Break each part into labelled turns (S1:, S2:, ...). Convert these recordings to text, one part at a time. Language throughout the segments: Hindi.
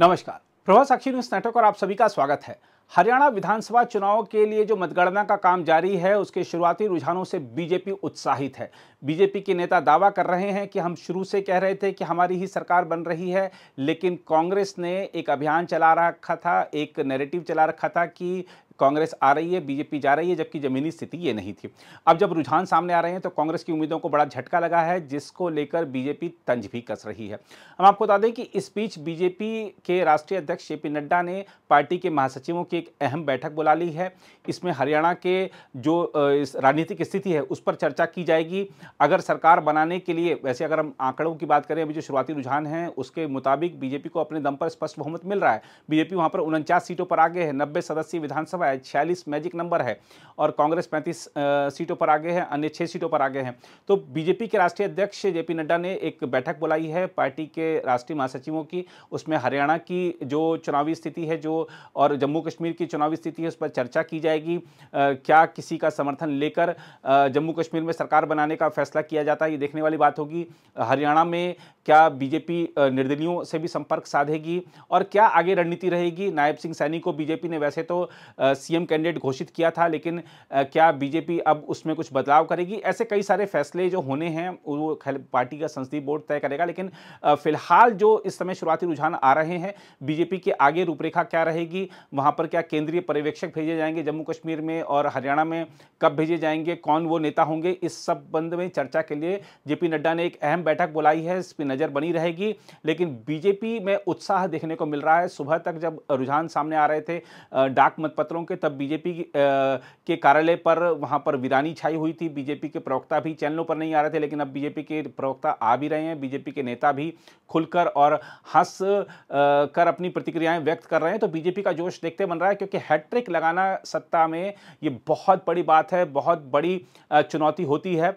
S1: नमस्कार प्रभा साक्षी न्यूज नेटवर्क और आप सभी का स्वागत है हरियाणा विधानसभा चुनाव के लिए जो मतगणना का काम जारी है उसके शुरुआती रुझानों से बीजेपी उत्साहित है बीजेपी के नेता दावा कर रहे हैं कि हम शुरू से कह रहे थे कि हमारी ही सरकार बन रही है लेकिन कांग्रेस ने एक अभियान चला रखा था एक नैरेटिव चला रखा था कि कांग्रेस आ रही है बीजेपी जा रही है जबकि ज़मीनी स्थिति ये नहीं थी अब जब रुझान सामने आ रहे हैं तो कांग्रेस की उम्मीदों को बड़ा झटका लगा है जिसको लेकर बीजेपी तंज भी कस रही है हम आपको बता दें कि इस बीच बीजेपी के राष्ट्रीय अध्यक्ष जे पी नड्डा ने पार्टी के महासचिवों की एक अहम बैठक बुला ली है इसमें हरियाणा के जो राजनीतिक स्थिति है उस पर चर्चा की जाएगी अगर सरकार बनाने के लिए वैसे अगर हम आंकड़ों की बात करें अभी जो शुरुआती रुझान है उसके मुताबिक बीजेपी को अपने दम पर स्पष्ट बहुमत मिल रहा है बीजेपी वहां पर उनचास सीटों पर आगे है नब्बे सदस्यीय विधानसभा रहा है छियालीस मैजिक नंबर है और कांग्रेस पैंतीस सीटों पर आगे है अन्य छः सीटों पर आगे हैं तो बीजेपी के राष्ट्रीय अध्यक्ष जे पी नड्डा ने एक बैठक बुलाई है पार्टी के राष्ट्रीय महासचिवों की उसमें हरियाणा की जो चुनावी स्थिति है जो और जम्मू कश्मीर की चुनावी स्थिति है उस पर चर्चा की जाएगी क्या किसी का समर्थन लेकर जम्मू कश्मीर में सरकार बनाने का फैसला किया जाता है ये देखने वाली बात होगी हरियाणा में क्या बीजेपी निर्दलियों से भी संपर्क साधेगी और क्या आगे रणनीति रहेगी नायब सिंह सैनी को बीजेपी ने वैसे तो सीएम कैंडिडेट घोषित किया था लेकिन क्या बीजेपी अब उसमें कुछ बदलाव करेगी ऐसे कई सारे फैसले जो होने हैं वो पार्टी का संसदीय बोर्ड तय करेगा लेकिन फिलहाल जो इस समय शुरुआती रुझान आ रहे हैं बीजेपी के आगे रूपरेखा क्या रहेगी वहाँ पर क्या केंद्रीय पर्यवेक्षक भेजे जाएंगे जम्मू कश्मीर में और हरियाणा में कब भेजे जाएंगे कौन वो नेता होंगे इस संबंध में चर्चा के लिए जेपी नड्डा ने एक अहम बैठक बुलाई है इस पर नज़र बनी रहेगी लेकिन बीजेपी में उत्साह देखने को मिल रहा है सुबह तक जब रुझान सामने आ रहे थे डाक मतपत्रों होंगे तब बीजेपी के कार्यालय पर वहाँ पर वीरानी छाई हुई थी बीजेपी के प्रवक्ता भी चैनलों पर नहीं आ रहे थे लेकिन अब बीजेपी के प्रवक्ता आ भी रहे हैं बीजेपी के नेता भी खुलकर और हंस कर अपनी प्रतिक्रियाएं व्यक्त कर रहे हैं तो बीजेपी का जोश देखते बन रहा है क्योंकि हैट्रिक लगाना सत्ता में ये बहुत बड़ी बात है बहुत बड़ी चुनौती होती है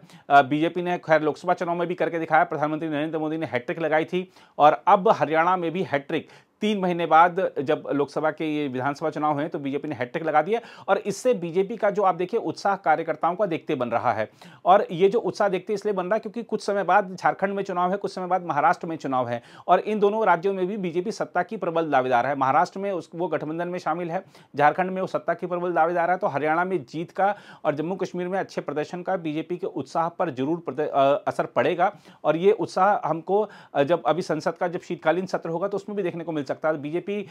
S1: बीजेपी ने खैर लोकसभा चुनाव में भी करके दिखाया प्रधानमंत्री नरेंद्र मोदी ने हैट्रिक लगाई थी और अब हरियाणा में भी हैट्रिक तीन महीने बाद जब लोकसभा के ये विधानसभा चुनाव हुए तो बीजेपी ने हैट्रिक लगा दिया और इससे बीजेपी का जो आप देखिए उत्साह कार्यकर्ताओं का देखते बन रहा है और ये जो उत्साह देखते इसलिए बन रहा है क्योंकि कुछ समय बाद झारखंड में चुनाव है कुछ समय बाद महाराष्ट्र में चुनाव है और इन दोनों राज्यों में भी बीजेपी सत्ता की प्रबल दावेदार है महाराष्ट्र में उस वो गठबंधन में शामिल है झारखंड में वो सत्ता की प्रबल दावेदार है तो हरियाणा में जीत का और जम्मू कश्मीर में अच्छे प्रदर्शन का बीजेपी के उत्साह पर जरूर असर पड़ेगा और ये उत्साह हमको जब अभी संसद का जब शीतकालीन सत्र होगा तो उसमें भी देखने को मिल सकता है बीजेपी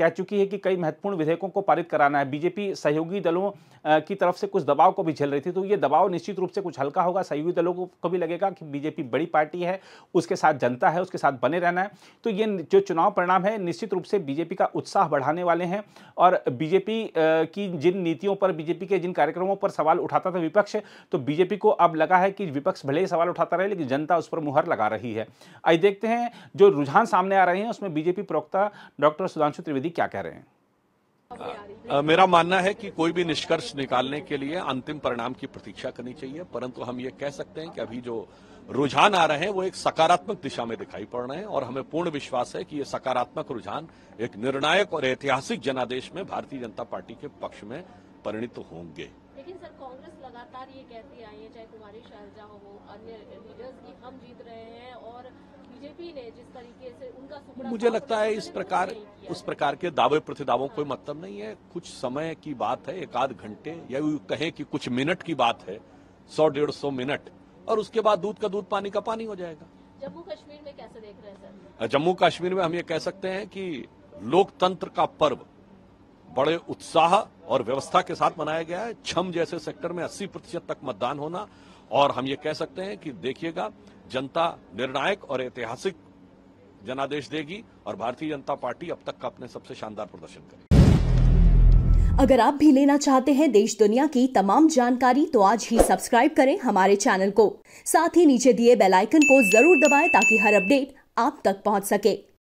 S1: कह चुकी है कि कई महत्वपूर्ण विधेयकों को पारित कराना है बीजेपी सहयोगी दलों की तरफ से कुछ दबाव को भी झेल रही थी तो ये दबाव निश्चित रूप से कुछ हल्का होगा सहयोगी दलों को भी लगेगा कि बीजेपी बड़ी पार्टी है उसके साथ जनता है उसके साथ बने रहना है तो ये जो चुनाव परिणाम है निश्चित रूप से बीजेपी का उत्साह बढ़ाने वाले हैं और बीजेपी की जिन नीतियों पर बीजेपी के जिन कार्यक्रमों पर सवाल उठाता था विपक्ष तो बीजेपी को अब लगा है कि विपक्ष भले ही सवाल उठाता रहे लेकिन जनता उस पर मुहर लगा रही है आइए देखते हैं जो रुझान सामने आ रहे हैं उसमें बीजेपी प्रवक्ता होगा डॉक्टर सुधांशु त्रिवेदी क्या कह रहे हैं
S2: आ, मेरा मानना है कि कोई भी निष्कर्ष निकालने के लिए अंतिम परिणाम की प्रतीक्षा करनी चाहिए परंतु हम ये कह सकते हैं कि अभी जो रुझान आ रहे हैं वो एक सकारात्मक दिशा में दिखाई पड़ रहे हैं और हमें पूर्ण विश्वास है कि ये सकारात्मक रुझान एक निर्णायक और ऐतिहासिक जनादेश में भारतीय जनता पार्टी के पक्ष में परिणित तो होंगे
S1: लेकिन सर कांग्रेस लगातार ये कहती आई है चाहे कुमारी शैलजा हो अन्य लीडर्स की हम जीत रहे हैं और बीजेपी ने जिस तरीके से उनका मुझे लगता है इस प्रकार उस प्रकार
S2: के दावे प्रतिदावों कोई मतलब नहीं है कुछ समय की बात है एक आध घंटे या कहें कि कुछ मिनट की बात है सौ डेढ़ सौ मिनट और उसके बाद दूध का दूध पानी का पानी हो जाएगा
S1: जम्मू कश्मीर में कैसे देख रहे हैं
S2: सर जम्मू कश्मीर में हम ये कह सकते हैं कि लोकतंत्र का पर्व बड़े उत्साह और व्यवस्था के साथ मनाया गया है छम जैसे सेक्टर में 80 प्रतिशत तक मतदान होना और हम ये कह सकते हैं कि देखिएगा जनता निर्णायक और ऐतिहासिक जनादेश देगी और भारतीय जनता पार्टी अब तक का अपने सबसे शानदार प्रदर्शन करेगी
S1: अगर आप भी लेना चाहते हैं देश दुनिया की तमाम जानकारी तो आज ही सब्सक्राइब करें हमारे चैनल को साथ ही नीचे दिए बेल आइकन को जरूर दबाएं ताकि हर अपडेट आप तक पहुंच सके